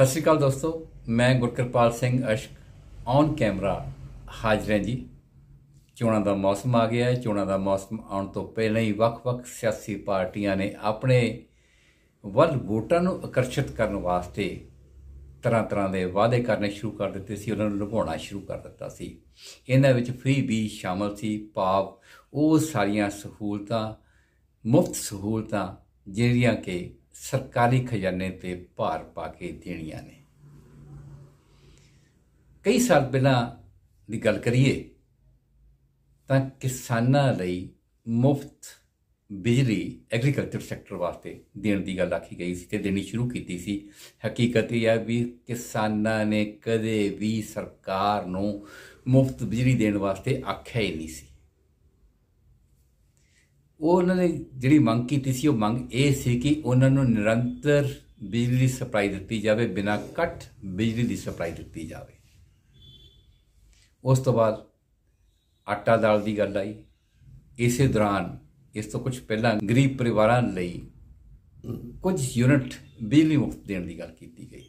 ਸਤਿ ਸ਼੍ਰੀ ਅਕਾਲ ਦੋਸਤੋ ਮੈਂ ਗੁਰਕਿਰਪਾਲ ਸਿੰਘ ਅਸ਼ਕ ਔਨ ਕੈਮਰਾ ਹਾਜ਼ਰ ਹਾਂ ਜੀ ਚੋਣਾਂ ਦਾ ਮੌਸਮ ਆ ਗਿਆ ਹੈ ਚੋਣਾਂ ਦਾ ਮੌਸਮ ਆਉਣ ਤੋਂ ਪਹਿਲਾਂ ਹੀ ਵੱਖ-ਵੱਖ ਸਿਆਸੀ ਪਾਰਟੀਆਂ ਨੇ ਆਪਣੇ ਵੱਲ ਵੋਟਾਂ ਨੂੰ ਆਕਰਸ਼ਿਤ ਕਰਨ ਵਾਸਤੇ ਤਰ੍ਹਾਂ-ਤਰ੍ਹਾਂ ਦੇ ਵਾਅਦੇ ਕਰਨੇ ਸ਼ੁਰੂ ਕਰ ਦਿੱਤੇ ਸੀ ਉਹਨਾਂ ਨੂੰ ਲੁਭਾਉਣਾ ਸ਼ੁਰੂ ਕਰ ਦਿੱਤਾ ਸੀ ਇਹਨਾਂ ਵਿੱਚ ਫ੍ਰੀ ਵੀ ਸ਼ਾਮਲ ਸੀ ਭਾਵ ਉਹ ਸਾਰੀਆਂ ਸਹੂਲਤਾਂ ਮੁਫਤ ਸਹੂਲਤਾਂ ਜਿਹੜੀਆਂ ਕਿ ਸਰਕਾਰੀ ਖਜ਼ਾਨੇ ਤੇ ਭਾਰ ਪਾ ਕੇ ਦੇਣੀਆਂ ਨੇ ਕਈ ਸਾਲ ਪਹਿਲਾਂ ਦੀ ਗੱਲ ਕਰੀਏ ਤਾਂ ਕਿਸਾਨਾਂ ਲਈ ਮੁਫਤ ਬਿਜਲੀ ਐਗਰੀਕਲਚਰ ਸੈਕਟਰ ਵਾਸਤੇ ਦੇਣ ਦੀ ਗੱਲ ਆਖੀ ਗਈ ਸੀ ਤੇ ਦੇਣੀ ਸ਼ੁਰੂ ਕੀਤੀ ਸੀ ਹਕੀਕਤ ਇਹ ਹੈ ਵੀ ਕਿਸਾਨਾਂ ਨੇ ਕਦੇ ਵੀ ਸਰਕਾਰ ਨੂੰ ਮੁਫਤ ਬਿਜਲੀ ਦੇਣ ਵਾਸਤੇ ਆਖਿਆ ਹੀ ਨਹੀਂ ਸੀ ਉਹ ਉਹਨਾਂ ਨੇ ਜਿਹੜੀ ਮੰਗ ਕੀਤੀ ਸੀ ਉਹ ਮੰਗ ਇਹ ਸੀ ਕਿ ਉਹਨਾਂ ਨੂੰ ਨਿਰੰਤਰ ਬਿਜਲੀ ਸਪਲਾਈ ਦਿੱਤੀ ਜਾਵੇ ਬਿਨਾਂ ਕੱਟ ਬਿਜਲੀ ਦੀ ਸਪਲਾਈ ਦਿੱਤੀ ਜਾਵੇ ਉਸ ਤੋਂ ਬਾਅਦ ਆਟਾ ਦਾਲ ਦੀ ਗੱਲ ਆਈ ਇਸੇ ਦੌਰਾਨ ਇਸ ਤੋਂ ਕੁਝ ਪਹਿਲਾਂ ਗਰੀਬ ਪਰਿਵਾਰਾਂ ਲਈ ਕੁਝ ਯੂਨਿਟ ਬਿਜਲੀ ਮੁਫਤ ਦੇਣ ਦੀ ਗੱਲ ਕੀਤੀ ਗਈ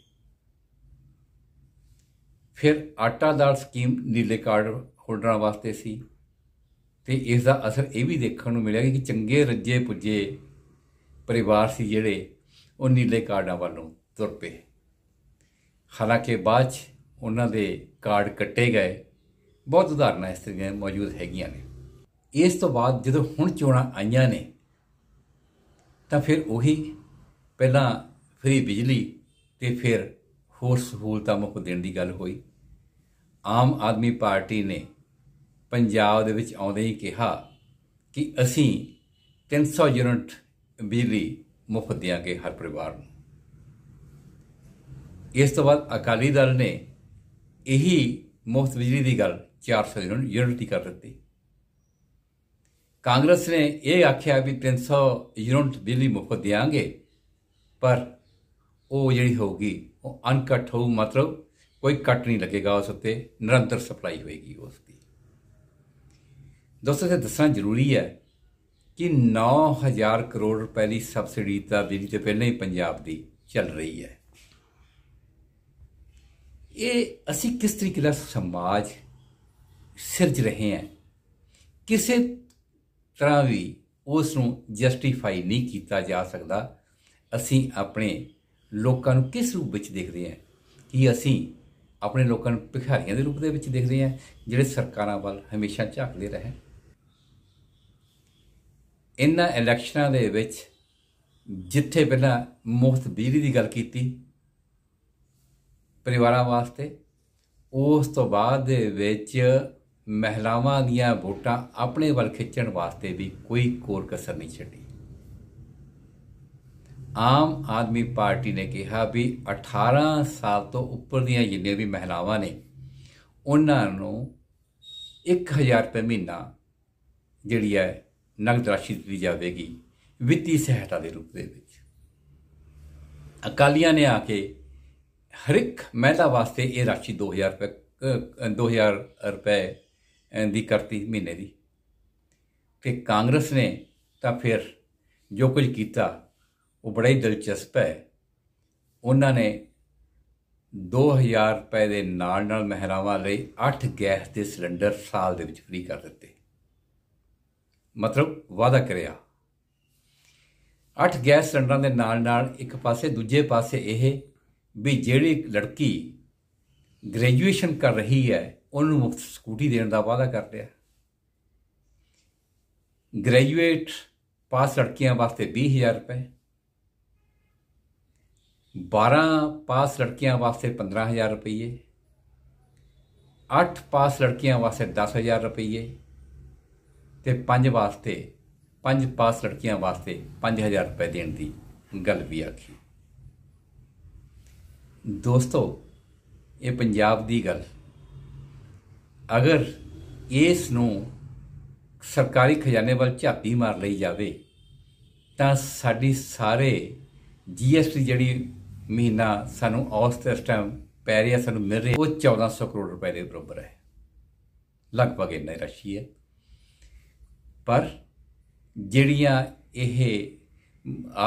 ਫਿਰ ਆਟਾ ਦਾਲ ਸਕੀਮ ਨੀਲੇ ਕਾਰਡ ਹੋਲਡਰਾਂ ਵਾਸਤੇ ਸੀ ਤੇ ਇਸ ਦਾ ਅਸਰ ਇਹ ਵੀ ਦੇਖਣ ਨੂੰ ਮਿਲਿਆ ਕਿ ਚੰਗੇ ਰੱਜੇ ਪੁੱਜੇ ਪਰਿਵਾਰ ਸੀ ਜਿਹੜੇ ਉਹ ਨੀਲੇ ਕਾਰਡਾਂ ਵੱਲੋਂ ਤੁਰ ਪਏ ਹਾਲਾਂਕਿ ਬਾਅਦ 'ਚ ਉਹਨਾਂ ਦੇ ਕਾਰਡ ਕੱਟੇ ਗਏ ਬਹੁਤ ਉਦਾਹਰਨਾਂ ਇਸ ਤਰ੍ਹਾਂ ਮੌਜੂਦ ਹੈਗੀਆਂ ਨੇ ਇਸ ਤੋਂ ਬਾਅਦ ਜਦੋਂ ਹੁਣ ਚੋਣਾਂ ਆਈਆਂ ਨੇ ਤਾਂ ਫਿਰ ਉਹੀ ਪਹਿਲਾਂ ਫ੍ਰੀ ਬਿਜਲੀ ਤੇ ਫਿਰ ਹੋਰ ਸਹੂਲਤਾਂ ਮੁੱਕ ਦੇਣ ਦੀ ਗੱਲ ਹੋਈ ਆਮ ਆਦਮੀ ਪਾਰਟੀ ਨੇ ਪੰਜਾਬ ਦੇ ਵਿੱਚ ਆਉਂਦੇ ਹੀ ਕਿਹਾ ਕਿ ਅਸੀਂ 300 ਯੂਨਿਟ ਬਿਜਲੀ ਮੁਫਤ ਦੇਾਂਗੇ ਹਰ ਪਰਿਵਾਰ ਨੂੰ ਇਸ ਤੋਂ ਬਾਅਦ ਅਕਾਲੀ ਦਲ ਨੇ ਇਹੀ ਮੁਫਤ ਬਿਜਲੀ ਦੀ ਗੱਲ 400 ਯੂਨਿਟ ਯੂਨਿਟੀ ਦੀ ਕਰ ਦਿੱਤੀ ਕਾਂਗਰਸ ਨੇ ਇਹ ਆਖਿਆ ਵੀ 300 ਯੂਨਿਟ ਬਿਜਲੀ ਮੁਫਤ ਦੇਾਂਗੇ ਪਰ ਉਹ ਜਿਹੜੀ ਹੋਊਗੀ ਉਹ ਅਨਕਟ ਹੋਊ ਮਤਲਬ ਕੋਈ ਕੱਟ ਨਹੀਂ ਲੱਗੇਗਾ ਉਸ ਉੱਤੇ ਨਿਰੰਤਰ ਸਪਲਾਈ ਹੋਏਗੀ ਉਸ ਦੀ ਦੋਸਤੋ ਇਹ ਦੱਸਣਾ ਜ਼ਰੂਰੀ ਹੈ ਕਿ 9000 ਕਰੋੜ ਰੁਪਏ ਦੀ ਸਬਸਿਡੀ ਤਾਂ ਬਿਜਲੀ ਤੇ ਪਹਿਲਾਂ ਹੀ ਪੰਜਾਬ ਦੀ ਚੱਲ ਰਹੀ ਹੈ ਇਹ ਅਸੀਂ ਕਿਸ ਤਰੀਕੇ ਦਾ ਸਮਾਜ ਸਿਰਜ ਰਹੇ ਹਾਂ ਕਿਸੇ ਤਰ੍ਹਾਂ ਵੀ ਉਸ ਨੂੰ ਜਸਟੀਫਾਈ ਨਹੀਂ ਕੀਤਾ ਜਾ ਸਕਦਾ ਅਸੀਂ ਆਪਣੇ ਲੋਕਾਂ ਨੂੰ ਕਿਸ ਰੂਪ ਵਿੱਚ ਦੇਖਦੇ ਹਾਂ ਕਿ ਅਸੀਂ ਆਪਣੇ ਲੋਕਾਂ ਨੂੰ ਭਿਖਾਰੀਆਂ ਦੇ ਰੂਪ ਦੇ ਵਿੱਚ ਦੇਖਦੇ ਹਾਂ ਜਿਹੜੇ ਸਰਕਾਰਾਂ ਵੱਲ ਹਮੇਸ਼ਾ ਝਾਕਦੇ ਰਹੇ ਇਹਨਾਂ ਇਲੈਕਸ਼ਨਾਂ ਦੇ ਵਿੱਚ ਜਿੱਥੇ ਪਹਿਲਾਂ ਮੁਫਤ ਬਿਜਲੀ ਦੀ ਗੱਲ ਕੀਤੀ ਪਰਿਵਾਰਾਂ ਵਾਸਤੇ ਉਸ ਤੋਂ ਬਾਅਦ ਦੇ ਵਿੱਚ ਮਹਿਲਾਵਾਂ ਦੀਆਂ ਵੋਟਾਂ ਆਪਣੇ ਵੱਲ ਖਿੱਚਣ ਵਾਸਤੇ ਵੀ ਕੋਈ ਕੋਰ ਕਸਰ ਨਹੀਂ ਛੱਡੀ ਆਮ ਆਦਮੀ ਪਾਰਟੀ ਨੇ ਕਿਹਾ ਵੀ 18 ਸਾਲ ਤੋਂ ਉੱਪਰ ਦੀਆਂ ਜਿੰਨੇ ਵੀ ਮਹਿਲਾਵਾਂ ਨੇ ਉਹਨਾਂ ਨੂੰ 1000 ਰੁਪਏ ਮਹੀਨਾ ਜਿਹੜੀ ਹੈ ਨਗਦ ਰਾਸ਼ੀ ਦਿੱਤੀ ਜਾਵੇਗੀ ਵਿੱਤੀ ਸਹਾਇਤਾ ਦੇ ਰੂਪ ਦੇ ਵਿੱਚ ਅਕਾਲੀਆਂ ਨੇ ਆ ਕੇ ਹਰ ਇੱਕ ਮਹਿਲਾ ਵਾਸਤੇ ਇਹ ਰਾਸ਼ੀ 2000 ਰੁਪਏ 2000 ਰੁਪਏ ਦੀ ਕਰਤੀ ਮਹੀਨੇ ਦੀ ਤੇ ਕਾਂਗਰਸ ਨੇ ਤਾਂ ਫਿਰ ਜੋ ਕੁਝ ਕੀਤਾ ਉਹ ਬੜਾ ਹੀ ਦਿਲਚਸਪ ਹੈ ਉਹਨਾਂ ਨੇ 2000 ਰੁਪਏ ਦੇ ਨਾਲ ਨਾਲ ਮਹਿਲਾਵਾਂ ਲਈ 8 ਗੈਸ ਦੇ ਸਿਲੰਡਰ ਸਾਲ ਦੇ ਵਿੱਚ ਫ੍ਰੀ ਕਰ ਦਿੱਤੇ ਮਤਲਬ ਵਾਦਾ ਕਰਿਆ ਅੱਠ ਗੈਸ ਸਿਲੰਡਰਾਂ ਦੇ ਨਾਲ ਨਾਲ ਇੱਕ ਪਾਸੇ ਦੂਜੇ ਪਾਸੇ ਇਹ ਵੀ ਜਿਹੜੀ ਲੜਕੀ ਗ੍ਰੈਜੂਏਸ਼ਨ ਕਰ ਰਹੀ ਹੈ ਉਹਨੂੰ ਮੁਫਤ ਸਕੂਟੀ ਦੇਣ ਦਾ ਵਾਦਾ ਕਰ ਲਿਆ ਗ੍ਰੈਜੂਏਟ ਪਾਸ ਲੜਕੀਆਂ ਵਾਸਤੇ 20000 ਰੁਪਏ 12 ਪਾਸ ਲੜਕੀਆਂ ਵਾਸਤੇ 15000 ਰੁਪਏ 8 ਪਾਸ ਲੜਕੀਆਂ ਵਾਸਤੇ 10000 ਰੁਪਏ ਤੇ ਪੰਜ ਵਾਸਤੇ ਪੰਜ ਪਾਸ ਲੜਕੀਆਂ ਵਾਸਤੇ 5000 ਰੁਪਏ ਦੇਣ ਦੀ ਗੱਲ ਵੀ ਆਖੀ ਦੋਸਤੋ ਇਹ ਪੰਜਾਬ ਦੀ ਗੱਲ ਅਗਰ ਇਸ ਨੂੰ ਸਰਕਾਰੀ ਖਜ਼ਾਨੇ ਵੱਲ ਝਾਤੀ ਮਾਰ ਲਈ ਜਾਵੇ ਤਾਂ ਸਾਡੀ ਸਾਰੇ ਜੀਐਸਟੀ ਜਿਹੜੀ ਮਹੀਨਾ ਸਾਨੂੰ ਔਸਤ ਤੇ ਟਾਈਮ ਪੈ ਰਿਹਾ ਸਾਨੂੰ ਮਿਲ ਰਿਹਾ ਉਹ 1400 ਕਰੋੜ ਰੁਪਏ ਦੇ ਬਰਾਬਰ ਹੈ ਲਗਭਗ ਇੰਨੇ ਰਸ਼ੀ ਹੈ ਪਰ ਜਿਹੜੀਆਂ ਇਹ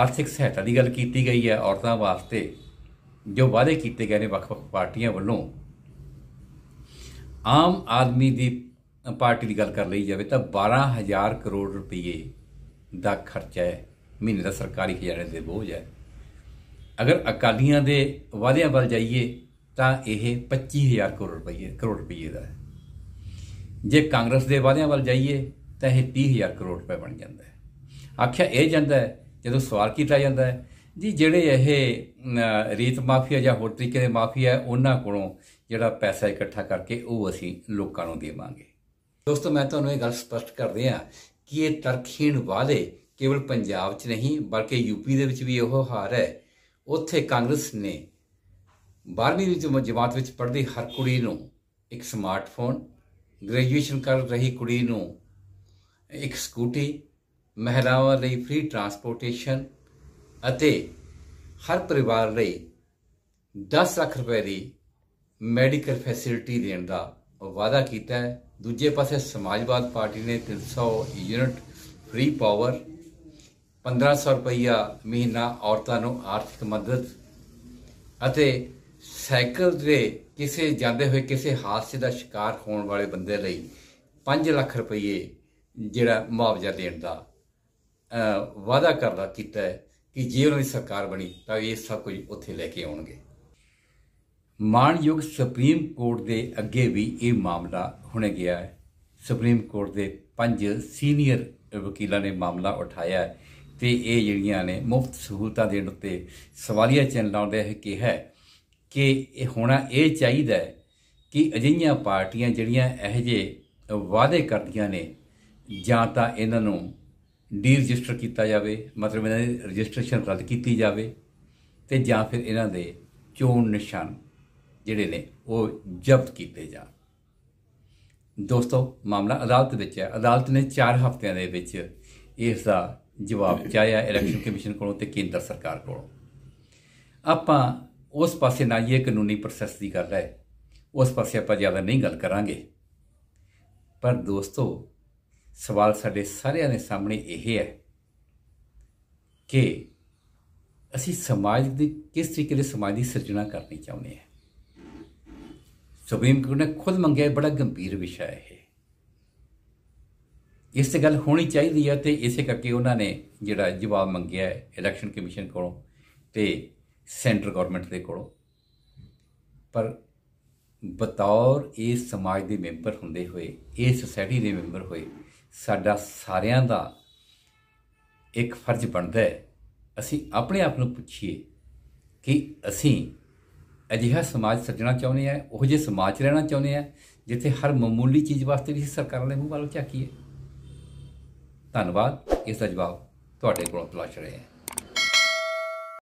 ਆਰਥਿਕ ਸਹਾਇਤਾ ਦੀ ਗੱਲ ਕੀਤੀ ਗਈ ਹੈ ਔਰਤਾਂ ਵਾਸਤੇ ਜੋ ਵਾਅਦੇ ਕੀਤੇ ਗਏ ਨੇ ਵੱਖ-ਵੱਖ ਪਾਰਟੀਆਂ ਵੱਲੋਂ ਆਮ ਆਦਮੀ ਦੀ ਪਾਰਟੀ ਦੀ ਗੱਲ ਕਰ ਲਈ ਜਾਵੇ ਤਾਂ 12000 ਕਰੋੜ ਰੁਪਏ ਦਾ ਖਰਚਾ ਹੈ ਮਹੀਨੇ ਦਾ ਸਰਕਾਰੀ ਖਜ਼ਾਨੇ ਦੇ ਬੋਝ ਹੈ ਅਗਰ ਅਕਾਲੀਆਂ ਦੇ ਵਾਅਦਿਆਂ ਵੱਲ ਜਾਈਏ ਤਾਂ ਇਹ 25000 ਕਰੋੜ ਰੁਪਏ ਕਰੋੜ ਰੁਪਏ ਦਾ ਹੈ ਜੇ ਕਾਂਗਰਸ ਦੇ ਵਾਅਦਿਆਂ ਵੱਲ ਜਾਈਏ ਤਾਂ ਇਹ 30000 ਕਰੋੜ ਰੁਪਏ ਬਣ ਜਾਂਦਾ ਹੈ ਆਖਿਆ ਇਹ ਜਾਂਦਾ ਹੈ ਜਦੋਂ ਸਵਾਲ ਕੀਤਾ ਜਾਂਦਾ ਹੈ ਜੀ ਜਿਹੜੇ ਇਹ ਰੀਤ ਮਾਫੀਆ ਜਾਂ ਹੋਰ ਤਰੀਕੇ ਦੇ ਮਾਫੀਆ ਹੈ ਉਹਨਾਂ ਕੋਲੋਂ ਜਿਹੜਾ ਪੈਸਾ ਇਕੱਠਾ ਕਰਕੇ ਉਹ ਅਸੀਂ ਲੋਕਾਂ ਨੂੰ ਦੇਵਾਂਗੇ ਦੋਸਤੋ ਮੈਂ ਤੁਹਾਨੂੰ ਇਹ ਗੱਲ ਸਪਸ਼ਟ ਕਰ ਰਿਹਾ ਕਿ ਇਹ ਤਰਖੀਣ ਵਾਲੇ ਕੇਵਲ ਪੰਜਾਬ 'ਚ ਨਹੀਂ ਬਲਕਿ ਯੂਪੀ ਦੇ ਵਿੱਚ ਵੀ ਇਹੋ ਹਾਰ ਹੈ ਉੱਥੇ ਕਾਂਗਰਸ ਨੇ 12ਵੀਂ ਦੀ ਜਮਾਤ ਵਿੱਚ ਪੜ੍ਹਦੀ ਹਰ ਕੁੜੀ ਨੂੰ ਇੱਕ ਸਮਾਰਟਫੋਨ ਗ੍ਰੈਜੂਏਸ਼ਨ ਕਰ ਰਹੀ ਕੁੜੀ ਨੂੰ ਇੱਕ ਸਕੂਟੀ ਮਹਿਲਾਵਾਂ ਲਈ ਫ੍ਰੀ ਟਰਾਂਸਪੋਰਟੇਸ਼ਨ ਅਤੇ ਹਰ ਪਰਿਵਾਰ ਲਈ 10 ਲੱਖ ਰੁਪਏ ਦੀ ਮੈਡੀਕਲ ਫੈਸਿਲਿਟੀ ਦੇਣ ਦਾ ਵਾਅਦਾ ਕੀਤਾ ਹੈ ਦੂਜੇ ਪਾਸੇ ਸਮਾਜਵਾਦ ਪਾਰਟੀ ਨੇ 300 ਯੂਨਿਟ ਫ੍ਰੀ ਪਾਵਰ 1500 ਰੁਪਈਆ ਮਹੀਨਾ ਔਰਤਾਂ ਨੂੰ ਆਰਥਿਕ ਮਦਦ ਅਤੇ ਸਾਈਕਲ ਦੇ ਕਿਸੇ ਜਾਂਦੇ ਹੋਏ ਕਿਸੇ ਹਾਦਸੇ ਦਾ ਸ਼ਿਕਾਰ ਹੋਣ ਵਾਲੇ ਬੰਦੇ ਲਈ 5 ਲੱਖ ਰੁਪਏ ਜਿਹੜਾ ਮੁਆਵਜ਼ਾ ਦੇਣ ਦਾ ਵਾਅਦਾ ਕਰਦਾ ਕੀਤਾ ਹੈ ਕਿ ਜੇ ਉਹਨਾਂ ਦੀ ਸਰਕਾਰ ਬਣੀ ਤਾਂ ਇਹ ਸਭ ਕੁਝ ਉੱਥੇ ਲੈ ਕੇ ਆਉਣਗੇ ਮਾਨਯੋਗ ਸੁਪਰੀਮ ਕੋਰਟ ਦੇ ਅੱਗੇ ਵੀ ਇਹ ਮਾਮਲਾ ਹੁਣੇ ਗਿਆ ਹੈ ਸੁਪਰੀਮ ਕੋਰਟ ਦੇ ਪੰਜ ਸੀਨੀਅਰ ਵਕੀਲਾਂ ਨੇ ਮਾਮਲਾ ਉਠਾਇਆ ਤੇ ਇਹ ਜਿਹੜੀਆਂ ਨੇ ਮੁਫਤ ਸਹੂਲਤਾਂ ਦੇਣ ਉੱਤੇ ਸਵਾਲੀਆ ਚਿੰਨ੍ਹ ਲਾਉਂਦੇ ਹੈ ਕਿ ਹੈ ਕਿ ਇਹ ਹੋਣਾ ਇਹ ਚਾਹੀਦਾ ਹੈ ਕਿ ਅਜਿਹੀਆਂ ਪਾਰਟੀਆਂ ਜਿਹੜੀਆਂ ਇਹ ਜੇ ਵਾਅਦੇ ਕਰਦੀਆਂ ਨੇ ਜਾਂ ਤਾਂ ਇਹਨਾਂ ਨੂੰ ਡੀ ਰਜਿਸਟਰ ਕੀਤਾ ਜਾਵੇ ਮਤਲਬ ਇਹਨਾਂ ਦੀ ਰਜਿਸਟ੍ਰੇਸ਼ਨ ਰੱਦ ਕੀਤੀ ਜਾਵੇ ਤੇ ਜਾਂ ਫਿਰ ਇਹਨਾਂ ਦੇ ਚੋਣ ਨਿਸ਼ਾਨ ਜਿਹੜੇ ਨੇ ਉਹ ਜ਼ਬਤ ਕੀਤੇ ਜਾਣ ਦੋਸਤੋ ਮਾਮਲਾ ਅਦਾਲਤ ਵਿੱਚ ਹੈ ਅਦਾਲਤ ਨੇ 4 ਹਫ਼ਤਿਆਂ ਦੇ ਵਿੱਚ ਇਸ ਦਾ ਜਵਾਬ ਚਾਹਿਆ ਇਲੈਕਸ਼ਨ ਕਮਿਸ਼ਨ ਕੋਲੋਂ ਤੇ ਕੇਂਦਰ ਸਰਕਾਰ ਕੋਲੋਂ ਆਪਾਂ ਉਸ ਪਾਸੇ ਨਾ ਇਹ ਕਾਨੂੰਨੀ ਪ੍ਰੋਸੈਸ ਦੀ ਗੱਲ ਹੈ ਉਸ ਪਾਸੇ ਆਪਾਂ ਜ਼ਿਆਦਾ ਨਹੀਂ ਗੱਲ ਕਰਾਂਗੇ ਪਰ ਦੋਸਤੋ ਸਵਾਲ ਸਾਡੇ ਸਾਰਿਆਂ ਦੇ ਸਾਹਮਣੇ ਇਹ ਹੈ ਕਿ ਅਸੀਂ ਸਮਾਜ ਦੀ ਕਿਸ ਤਰੀਕੇ ਦੇ ਸਮਾਜ ਦੀ ਸਿਰਜਣਾ ਕਰਨੀ ਚਾਹੁੰਦੇ ਹਾਂ ਸੁਪਰੀਮ ਕੋਰਟ ਨੇ ਖੁਦ ਮੰਗਿਆ ਬੜਾ ਗੰਭੀਰ ਵਿਸ਼ਾ ਹੈ ਇਹ ਇਸ ਤੇ ਗੱਲ ਹੋਣੀ ਚਾਹੀਦੀ ਹੈ ਤੇ ਇਸੇ ਕਰਕੇ ਉਹਨਾਂ ਨੇ ਜਿਹੜਾ ਜਵਾਬ ਮੰਗਿਆ ਹੈ ਇਲੈਕਸ਼ਨ ਕਮਿਸ਼ਨ ਕੋਲੋਂ ਤੇ ਸੈਂਟਰ ਗਵਰਨਮੈਂਟ ਦੇ ਕੋਲੋਂ ਪਰ ਬਤੌਰ ਇਸ ਸਮਾਜ ਦੇ ਮੈਂਬਰ ਹੁੰਦੇ ਹੋਏ ਇਸ ਸੋਸਾਇਟੀ ਦੇ ਮੈਂਬਰ ਹੋਏ ਸਾਡਾ ਸਾਰਿਆਂ ਦਾ ਇੱਕ ਫਰਜ਼ ਬਣਦਾ ਹੈ ਅਸੀਂ ਆਪਣੇ ਆਪ ਨੂੰ ਪੁੱਛੀਏ ਕਿ ਅਸੀਂ ਅਜਿਹਾ ਸਮਾਜ ਸਿਰਜਣਾ ਚਾਹੁੰਦੇ ਆ ਉਹ ਜੇ ਸਮਾਜ ਰਹਿਣਾ ਚਾਹੁੰਦੇ ਆ ਜਿੱਥੇ ਹਰ ਮਾਮੂਲੀ ਚੀਜ਼ ਵਾਸਤੇ ਵੀ ਸਰਕਾਰਾਂ ਦੇ ਮੂੰਹ ਵੱਲ ਝਾਕੀਏ ਧੰਨਵਾਦ ਇਸ ਦਾ ਜਵਾਬ ਤੁਹਾਡੇ ਕੋਲੋਂ ਤਲਾਸ਼ ਰਹੇ ਹਾਂ